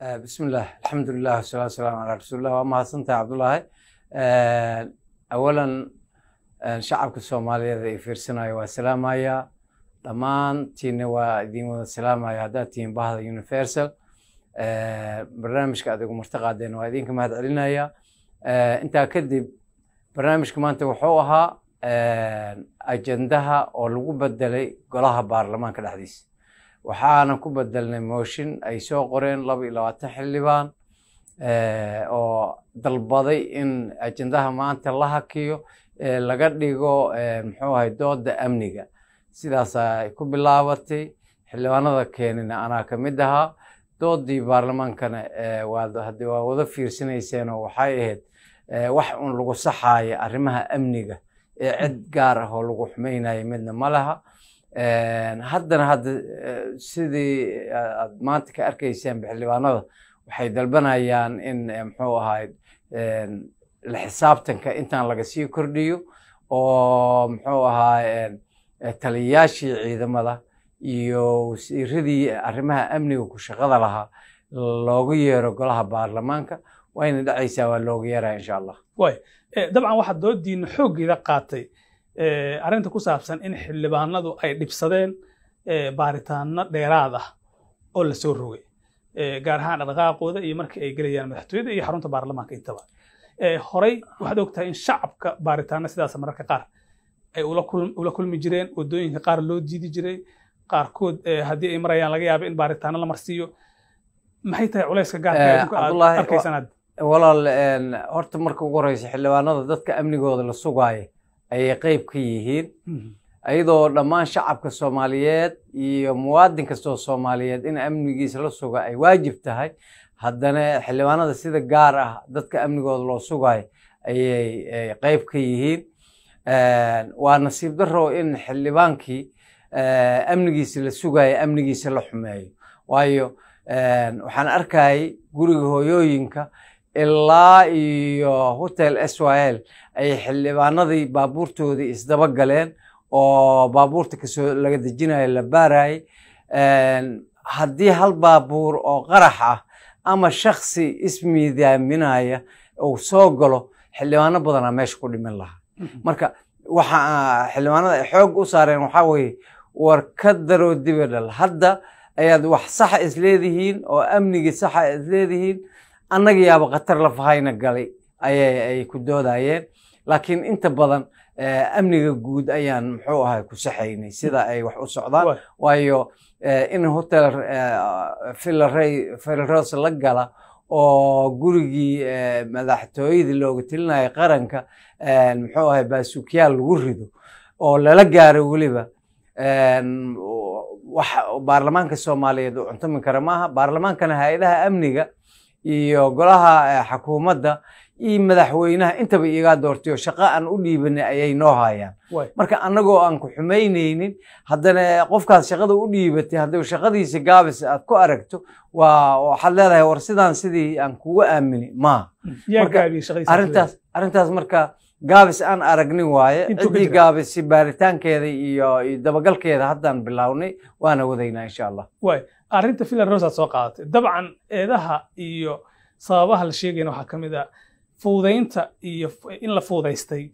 Eh, bismillaah alxamdulilah wasalaa wasalam calaa rasuulilah waa mahadsantahay cabdullaahi eh, awalan eh, shacabka soomaaliyeed ay fiirsanayo waa salaamaya dhammaantiinna waa idin wada salaamaya haddaad tihiin bahda universal barnaamijka adigu martaqaadeen waa idinka mahad celinaya intaa kadib barnaamijka maanta wuxuu ahaa ajendaha oo lagu bedelay golaha baarlamaanka dhexdiisa waxaana ku bedelnay mooshin ay soo qoreen laba iyo labaatan xildhibaan eh, oo dalbaday in ajendaha maanta la hakiyo eh, laga dhigo eh, muxuu ahay dooda amniga sidaasay ku bilaabatay xildhibaanada keenina anaa ka mid ahaa doodii baarlamaankana hadde waa wada fiirsinayseeno waxay ahayd wax un lagu saxaaya arrimaha amniga ee cid gaar ah oo lagu xumaynaya midna ma laha haddana hadda sidii aad maanta ka arkayseen xildhibaanada waxay dalbanayaan in muxuu ahaa la xisaabtanka intaan laga sii kordhiyo oo muxuu ahaa taliyayaashii ciidamada iyo wasiiradii arrimaha amniga ku shaqada lahaa loogu yeero golaha baarlamaanka wayna dhacaysaa waa loogu yeeraya insha allah waay dabcan waxaad doodiina xooggeeda qaatay Eh, arrinta ku saabsan in xildhibaanadu ay dhibsadeen eh, baaritaano dheeraad ah oo la soo rogay eh, gaar ahaan dhaqdhaqaaqooda iyo markii ay gelayaan madaxtooyada iyo xarunta baarlamaanka intaba horay waxaad ogtahay in shacabka baaritaano sidaas mararka qaar ay ula kulmi jireen wadooyinka qaar loo diidi jiray qaarkood haddii ay marayaan laga yaabay in baaritaano la marsiiyo maxay tahay culayska gaarka aad arkaysanaad walaal horta marka ugu horeysa xildhibaanada dadka amnigooda la sugaayo ayay qayb ka yihiin iyadoo hmm. dhammaan shacabka soomaaliyeed iyo muwaadin kastoo soomaaliyeed in amnigiisa la suga ay waajib tahay haddana xildhibaanada sida gaar ah dadka amnigooda loo sugayo ayay eh, qayb ka yihiin waa nasiib daro in xildhibaankii eh, amnigiisa la sugayo amnigiisa la xumeeyo waayo waxaan arkayay guriga hoyooyinka ilaa iyo hotel swl ay xildhibaanadii baabuurtoodii isdaba galeen oo baabuurta kasoo laga dejinayo la baarayay haddii hal baabuur oo qarax ah ama shaksi ismiidaaminaya uu soo galo xildhibaano badanaa meesha ku dhimin lahaa marka waxaa ah, xildhibaanada ay xoog u saareen waxaa weeye war ka daroo dibadhal hadda ayaad wax saxa isleedihiin oo amnigii saxa isleedihiin annagayaaba khatar lafahayna galay ay ku doodayeen laakiin inta badan eh, amniga guud ayaan muxuu ahay ku saxaynay sida ay wax u socdaan waayo eh, in hotel filros eh, la gala oo gurigii madaxtooyadii looga tilinaya qaranka muxuu ahay baasuukyaal lagu rido oo lala gaaro weliba baarlamaanka soomaaliyeed uu cuntumi kara maaha baarlamaankana hay-adaha amniga iyo golaha eh, xukuumadda iyo madaxweynaha intaba iigaa doortay oo shaqo aan u dhiibanay ayay noo haayaan marka annagoo aan ku xumaynaynin haddana qofkaas shaqada u dhiibatay hadduu shaqadiisa gaabis aad ku aragto waa waxaad leedahay war sidaan sidii aan kugu aamini maaha arrintaas marka gaabis aan aragnin waaye cidii gaabisi baaritaankeeda iyo dabagalkeeda haddaan bilownay waana wadaynaa insha allah waay arrinta filarosaad soo qaadatay dabcan eedaha iyo sababaha la sheegayna waxaa ka mid a fuudaynta iyo in la fuudaystay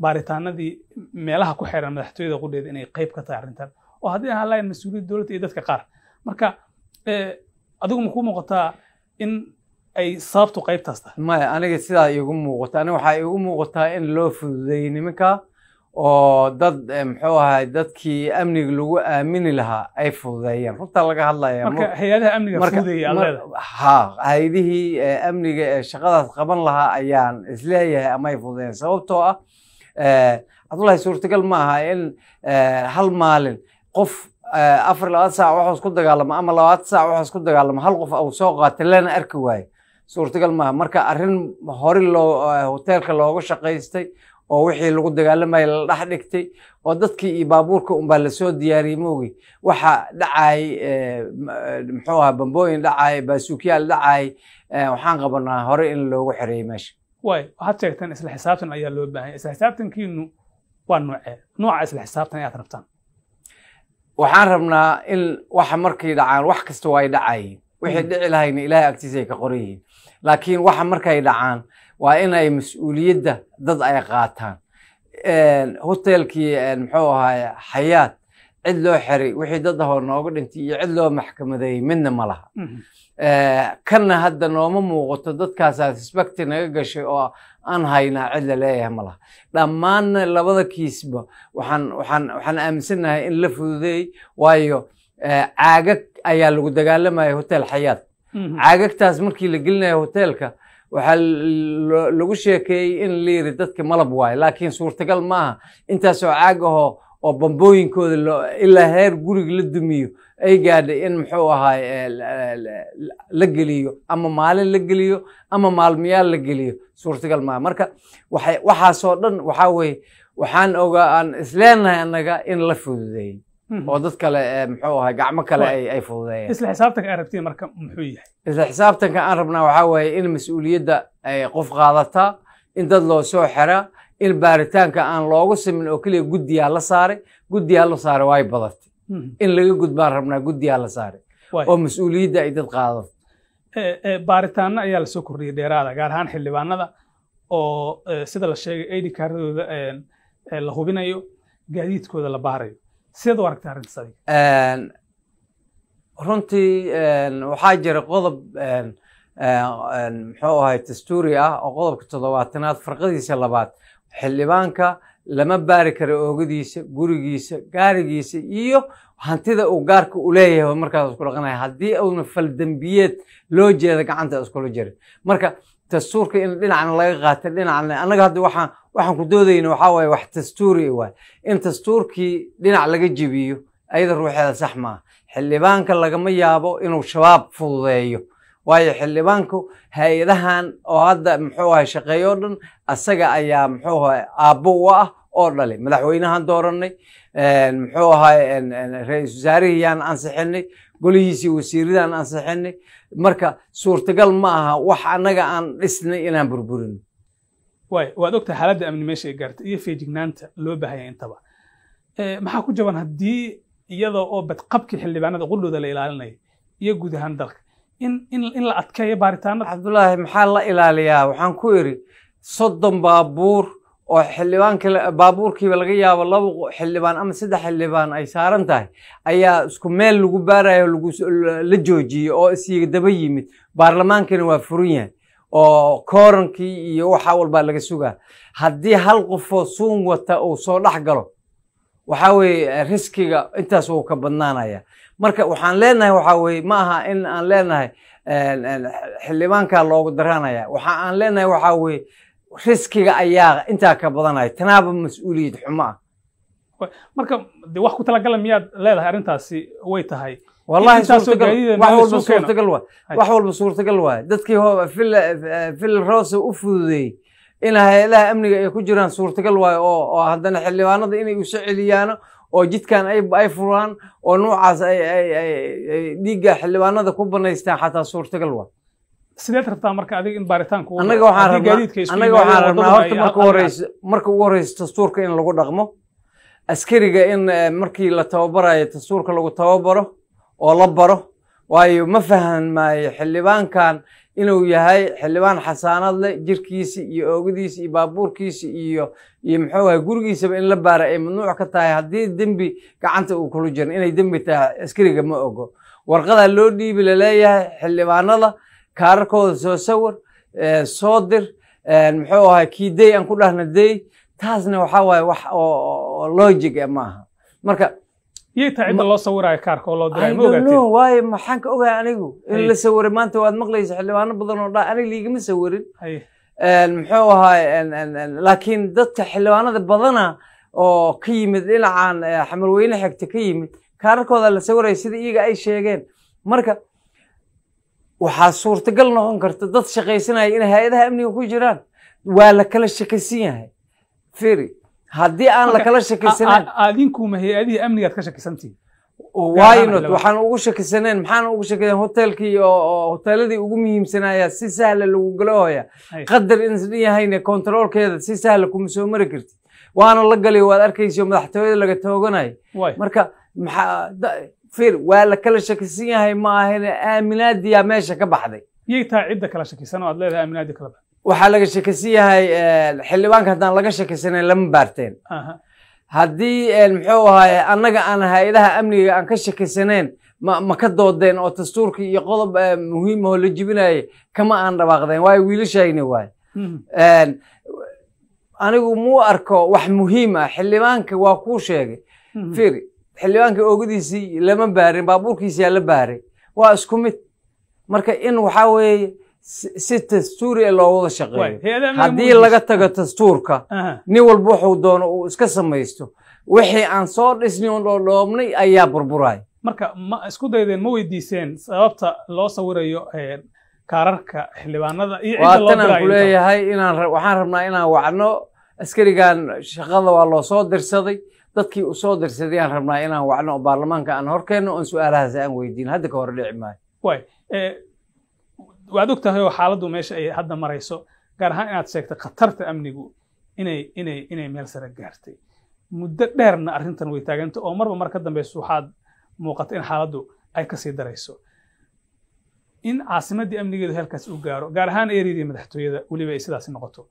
baaritaanadii meelaha ku xiran madaxtooyada qudheeda inay qayb ka tahay arrintan oo haddii aan lahayn mas-uuliyadda dowladda iyo dadka qaar marka eh, adigu ma kuu muuqataa in ay sababtu qaybtaas tahay maya aniga sidaa iigu muuqata aniga waxaa iigu muuqataa in loo fududayey nimanka oo dad eh, muxuu ahay dadkii amniga lagu aamini lahaa ay fududeeyeen runtaa laga hadlaya hay-adihii eh, amniga ee eh, shaqadaas qaban lahaa ayaan isleeyahay ama ay fududeeyeen sababtoo ah cabdullahi suurtagal ma aha in hal maalin qof afar labaad saac waxaas ku dagaalamo ama labaatan saac waxaas ku dagaalamo hal qof au soo qaata lana arki waayo suurtagal maaha marka arin hore eh, hoteelka looga shaqaystay oo wixii lagu dagaalamaya la dhex dhigtay oo dadkii iyo baabuurka unbaa lasoo diyaariyey moogi waxa dhacay eh, eh, muxuu ahaa bambooyin dhacay baasuukyaal dhacay waxaan qabanaa hore in loogu xereeyey meesha way waxaad sheegtaan isla xisaabtan ayaa loo baahan isla xisaabtankiinu waa noocee nooca isla xisaabtan ayaad rabtaan waxaan rabnaa in waxa markay dhacaan wax kasta waa ay dhacayeen wixii mm. dhici lahayna ilaahay agtiisa ay ka qoran yihiin laakiin waxa markay dhacaan waa inay mas-uuliyadda dad ay qaataan hotelkii muxuu ahaay xayaad cid loo xiray wixii dad ahoo nooga dhintay iyo cid loo maxkamadeeyey midna ma laha mhm. kanna hadda nooma muuqato dadkaasaa sisbakti naga gashay oo aan haynaa cid laleeyahay ma laha dhammaanna labada kiisba waxaan aaminsannahay in la fududeeyey waayo caagag ayaa lagu dagaalamaya hotel xayaad caagagtaas mm-hmm. markii la gelinayo hoteelka waxaa lagu sheekeeyey in la yiri dadka malab waayo laakiin suurtagal ma aha intaasoo caag ahoo oo bambooyinkooda ilaa heer guriga la dumiyo ay gaadhay in muxuu ahaay eh, la geliyo ama maalin la geliyo ama maalmiyaal la geliyo suurtagal maaha marka waxaasoo dhan waxaa weye waxaan ogaa aan isleenahay annaga in la fududeeyo Mhm. oo dad kale eh, muxuu ahay gacmo kale ay fududeeyeen isla xisaabtanka aan rabtiin marka muxuu yahay isla xisaabtanka aan rabnaa waxaa weeye in mas-uuliyadda ay qof qaadataa in dad loo soo xera in baaritaanka aan loogu simin oo keliya guddiyaa la saaray guddiyaa la saaray way badatay mhm. in laga gudbaan rabnaa guddiyaa la saaray oo mas-uuliyadda ay dad qaadato e, e, baaritaano ayaa lasoo kordhiyey dheeraada gaar ahaan xildhibaanada oo e, sida la sheegay aidi kaaradooda la hubinayo gaadiidkooda la baarayo sideed u aragtay arrintaas adiga runtii waxaa jira qodob muxuu ahay dastuuri ah oo qodobka toddobaatanaad farqadiisa labaad xildhibaanka lama baari kara oogadiisa gurigiisa gaarigiisa iyo hantida uu gaarka u leeyahay markaas isku dhaqanaya haddii una fal dembiyeed loo jeeda gacanta iskula jira marka dastuurka in dhinacna laga qaata dhinacna anaga hadda waxaan waxaan ku doodayna waxaa waaye wax dastuuri waay in dastuurkii dhinac laga jebiyo ayada ruuxeeda sax maaha xildhibaanka lagama yaabo inuu shabaab fududeeyo waayo xildhibaanku hay-adahan oo hadda muxuu ahay shaqeeyo dhan asaga ayaa muxuu ahay aabbo u ah oo dhalay madaxweynahan dooranay muxuu ahay ra-iisul wasaarihiyaan ansixinay golihiisii wasiiradaan ansixinay marka suurtagal ma aha wax annaga aan dhisnay inaan burburino waay waad ogtahay xaaladda amni meesha ay gaartay iyo feejignaanta loo baahaya intaba eh, maxaa ku jaban haddii iyada oo badqabkii xildhibaanada qudhooda la ilaalinayo iyo guud ahaan dalka in la adkeeyo baaritaanada cabdulaahi maxaa la ilaaliyaa waxaan ku idhi soddon baabuur oo xildhibaan kale baabuurkiiba laga yaabo laba xildhibaan ama saddex xildhibaan ay saaran tahay ayaa isku meel lagu baarayo la joojiyey oo isiga daba yimid baarlamaankana waa furan yahay oo korankii iyo waxa walbaa laga sugaa haddii hal qofoo suun wata uu soo dhex galo waxaa weeye riskiga intaas wuu ka badnaanaya marka waxaan leenahay waxaa weye ma aha in aan leenahay eh, eh, xildhibaankaa loogu daraanaya waxa aan leenahay waxaa weye riskiga ayaa intaa ka badanaya tanaaba mas-uuliyad xumo ah marka de wax ku talagala miyaad leedahay arrintaasi way tahay wax walba suurtagal waay dadkii fil eh, rosa u fududeeyey in hay-adaha amniga ay ku jiraan suurtagal waay oo haddana xildhibaanada inay isu celiyaano oo jidkan ay furaan oo nuucaas ay dhiigga xildhibaanada ku banaystaan xataa suurtagal waay sideed rabtaa marka adiga in baaritaanku annaga waxaan rabnaa annaga waxaan rabnaa horta marka horeysa marka ugu horeysa dastuurka in lagu dhaqmo askariga in eh, markii la tababarayo dastuurka lagu tababaro oo la baro waayo ma fahmayo xildhibaankan inuu yahay xildhibaan xasaanad leh jirkiisi iyo oogadiisi iyo baabuurkiisi iyo iyo muxuu ahay gurigiisaba in la baara ay mamnuuc ka tahay haddii dembi gacanta uu kula jirin inay dembi tahay askariga ma ogo warqadaa loo dhiibi laleeyahay xildhibaanada kaararkooda soo sawir soo dir eh, muxuu ahay kii day aan ku dhahna day taasna waxa waaye wax oo logic e maaha marka iyo taa cidda loo sawirayo kaarka oo waaye maxaan ka ogaa anigu in la sawiray maanta waad maqlaysa xildhibaano badan oo dhaa aniga liigama sawirin eh, muxuu ahay laakiin dadka xildhibaanada badana oo ka yimid dhinacan xamalweyne xigta ka yimid kaararkooda la sawiraya sida iyaga ay sheegeen marka waxaa suurtagal noqon karta dad shaqaysanaya inay hay-adaha amniga ku jiraan waa la kala shakaysan yahay feri haddii aan la kala hay-adihii amnigaad ka shakaysantihin oh, wynot waxaan ugu shakisanayn maxaan ugu shakisan hoteelkii oo hoteeladii ugu muhiimsanaya si sahla lagu galooya qadar insan yahayne kontaroolkeeda si sahla kuma soo mari kartid waana la galay waad arkaysa madaxtooyada laga tooganayo marka maxaa fir waa la kala shakisan yahay ma ahane aaminaadiyaa meesha ka baxday miyay tahay cidda kala shakisan oo aad leedahay aaminaadi kala baxday waxaa laga shakisan yahay xildhibaanka haddaan laga shakisanay lama baarteen haddii muxuu ahaaye annaga aan hay-adaha amniga aan ka shakisaneen ma ma ka doodeen oo dastuurka iyo qodob muhiima oo la jibinayay kama aan dhawaaqdeen waayo wiilashayni waaye anigu muu arko wax muhiim ah xildhibaanka waa kuu sheegay firi xildhibaanka oogadiisii lama baarin baabuurkiisiyaa la baaray waa isku mid marka in waxaa weeye si dastuuri loo wada shaqeeyo haddii laga tago dastuurka uh-huh. nin walba wuxuu doono uu iska samaysto wixii aan soo dhisnay oon dhoodhoobnay ayaa burburaay marka ma isku daydeen ma weydiiseen sababta loo sawirayo eh, kaararka xildhibaanada iyo waatanaan ku leeyahay inaan waxaan rabnaa inaan wacno askarigan shaqada waa loo soo dirsaday dadkii u soo dirsaday aan rabnaa inaan wacno oo baarlamaanka aan horkeenno oon su-aalahaas aan weydiin hadda ka hor dhici maayo way eh, waad og tahay oo xaaladdu meesha ay hadda marayso gaar ahaan inaad sheegtay khatarta amnigu inay inay inay meel sare gaartay muddo dheerna arrintan way taaganta oo marba mar ka dambaysa waxaad muuqata in xaaladdu ay kasii darayso in caasimaddii amnigeedu heelkaas u gaaro gaar ahaan eeriyadii madaxtooyada weliba ay sidaasi noqoto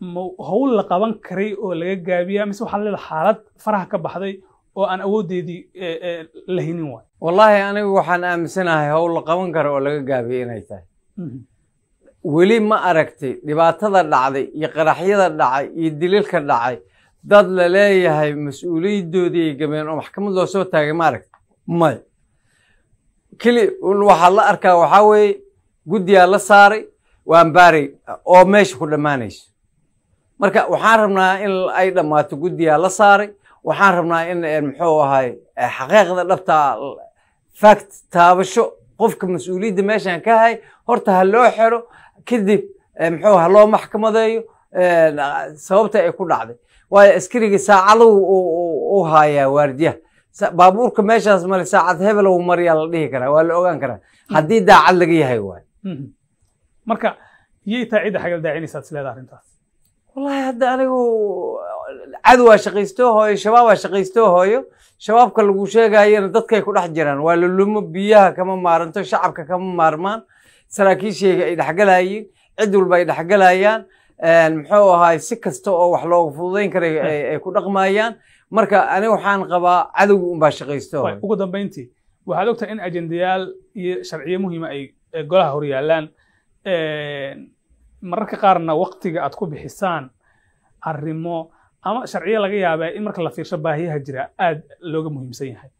howl la qaban karay oo laga gaabiya mise waxaa leeda xaalad faraha ka baxday oo aan awoodeedii e, e, la hinin waay wallaahi anigu waxaan aaminsanahay howl la qaban kara oo laga gaabiya inay tahay mhm. weli ma aragtay dhibaatada dhacday iyo qaraxyada dhacay iyo dililka dhacay dad la leeyahay mas-uuliyadoodii ay gabeen oo maxkamad loo soo taagay ma aragtay may keli waxaa la arkaa waxaa weeye guddiyaa la saaray waanbaaray oo meesha ku dhammaanayso marka waxaan rabnaa in ay dhammaato guddigaa la saaray waxaan rabnaa in eh, muxuu ahay eh, xaqiiqda dhabtaa fact taabasho qofka mas-uuliyadda meeshaan ka hay horta ha loo xero kadib eh, muxuu ha loo maxkamadeeyo sababta ay ku dhacday waayo askarigii saacadu u haayaa waardiyaha baabuurka meeshaas male saacad hebel uu mariyaa la dhihi karaa waa la ogaan karaa haddii daacad laga yahay waayo hmm. Hmm. marka iyay taa cidda xagal daacinaysaad is leedaha arrintaas wallahi hadda anigu cadowaa shaqaysto hooyo shabaabaa shaqaystoo hooyo shabaabka lagu sheegaayana dadkay ku dhex jiraan waa lulumo biyaha kama maaranto shacabka kama maarmaan saraakiishayga ay dhexgalayiin cid walba ay dhexgalayaan muxuu ahaay si kasta oo wax looga fududayn karay ay ku dhaqmayaan marka aniga waxaan qabaa cadowga unbaa shaqaysto ugu dambayntii waxaad ogtahay in ajendayaal iyo sharciyo muhiima ay golaha hor yaalaan mararka qaarna waktiga aad ku bixisaan arimo ama sharciyo laga yaabaa in marka la fiirsho baahiyaha jira aad looga muhiimsan yahay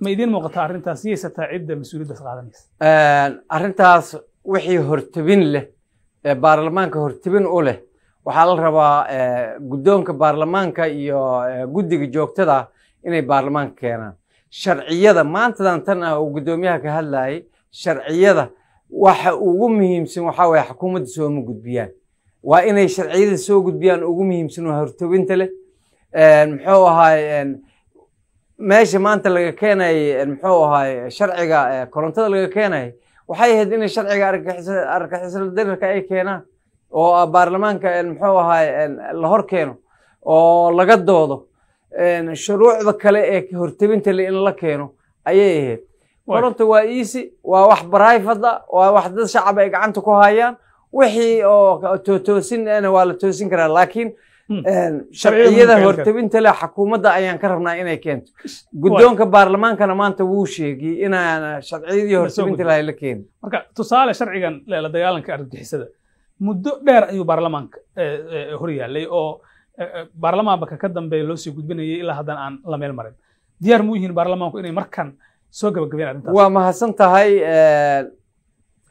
ma idiin muuqataa arrintaas yeysataa cidda mas-uuliyaddaas qaadanaysa arrintaas wixii hortabin leh ee baarlamaanka hortabin u leh waxaa la rabaa guddoonka baarlamaanka iyo guddiga joogtada inay baarlamaanka keenaan sharciyada maantadan tan ah uu guddoomiyaha ka hadlayay sharciyada waxa ugu muhiimsan waxaa waye xukuumadda sooma gudbiyaan waa inay sharciyada soo gudbiyaan ugu muhiimsan waa hortobinta leh muxuu ahaay meesha maanta laga keenaya muxuu ahaay sharciga korontada laga keenaya waxay ahayd inay sharciga argagixisla dararka ay keenaan oo ah baarlamaanka muxuu ahaay la hor keeno oo laga doodo shuruucda kale ee hortobinta le in la keeno ayay ahayd koronto waa easy waa wax private ah waa wax dad shacab ay gacanta ku hayaan wixii oo tootoosinna eh, waa la toosin karaa laakiin hmm. sharciyada hortabinta leh xakuumadda ayaan ka rabnaa inay keento guddoonka baarlamaankana maanta wuu sheegay inaan eh, sharciyadii hortebinta leh la keenin marka tusaale sharcigan eh, la dagaalanka argagixisada muddo dheer ayuu baarlamaanka hor yaallay oo baarlamaanbaka ka dambeeya loo sii gudbinayay ilaa haddana aan la meel marin diyaar mu yihiin baarlamaanku inay markan soo gabagabeynwaa mahadsan tahay eh,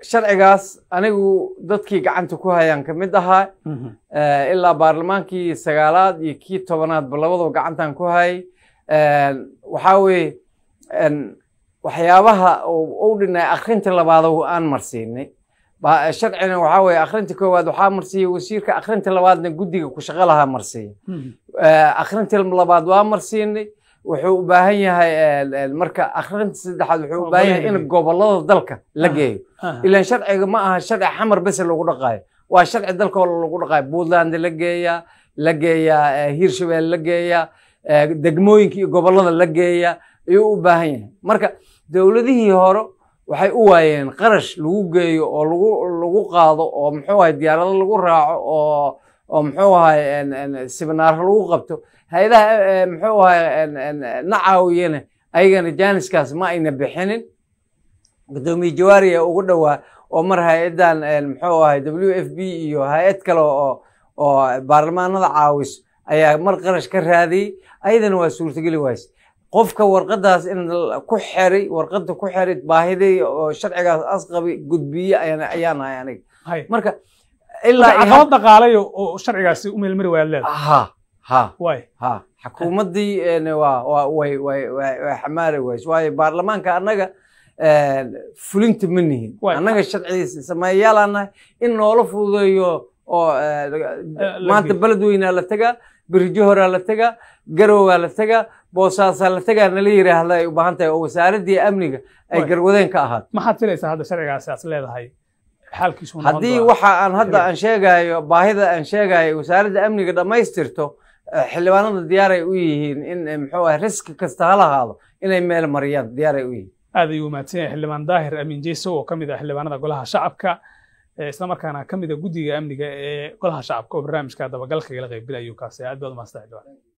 sharcigaas anigu dadkii gacanta ku hayaan ka mid ahaa mhm. eh, ilaa baarlamaankii sagaalaad iyo kii tobanaadba labadaba gacantaan ku hayay eh, waxaa weeye waxyaabaha u dhinay akrinta labaado aan marsiinay sharcina waxaa weye akhrinta koowaad waxaa marsiiya wasiirka akhrinta labaadna guddiga ku shaqo lahaa marsiiya mhm. akhrinta labaad waa marsiinay wuxuu u baahan yahay eh, eh, marka akhrinta saddexaad wuxuu u baahan yahay in gobolada dalka la ah, geeyo ah. ilan sharciga ma aha sharci xamar bese lagu dhaqaayo waa sharci dalkoo lagu dhaqaayo puntland la geeyaa la geeyaa eh, hiirshabelle la geeyaa degmooyinka iyo gobolada la geeya ayuu u baahan yahay marka dowladihii hore waxay u waayeen qarash lagu geeyo oo lagu lagu qaado oo muxuu ahay diyaarado lagu raaco oo oo muxuu ahay sibinaaro lagu qabto hay-adaha eh, muxuu ahay eh, eh, na caawiyana ayagana jaaniskaas ma ayna bixinin guddoomiye jawaariya ugu dhowaa oo mar hay-addan muxuu ahay w f b iyo hay-ad kale oo oo baarlamaanada caawiso ayaa mar qarash ka raadiyey ayadana waa suurtageli wayse qofka warqadaas in ku xeray warqada ku xeray baahidii oo sharcigaas asqabi gudbiye ayaan ahay aniga marka ilaa caqabad dhaqaalayo oo sharcigaasi u meelmari waaya leedahay xakuumaddii eh, xamaari wayse waayo baarlamaanka anaga eh, fulinta ma nihin anaga sharcigiisa sameeyayaal in noola fududeeyo oo eh, maanta beledweynaa la tegaa berjohoraa la tegaa garowgaa la tegaa boosaasaa la tegaa nala yidhaahda ay u baahan tahay oo wasaaraddii amniga ay garwadeen ka ahaad maxaad filaysaa hadda sharcigaasi leedahay xaalkiisu haddii waxa aan hadda aan sheegayo baahida aan sheegayo wasaaradda amniga dhammaystirto xildhibaanadu diyaar u yihiin in eh, muxuu ah riski kasta hala haado inay meel mariyaan diyaar ay u yihiin aad ayuu mahadsan yahay xildhibaan daahir amiin jeyso oo ka mid ah xildhibaanada golaha shacabka eh, isla markaana ka mid ah guddiga amniga ee golaha shacabka oo barnaamijka dabagalka igala qaybilayuu kaasi aad baad umahadsan xildhibaan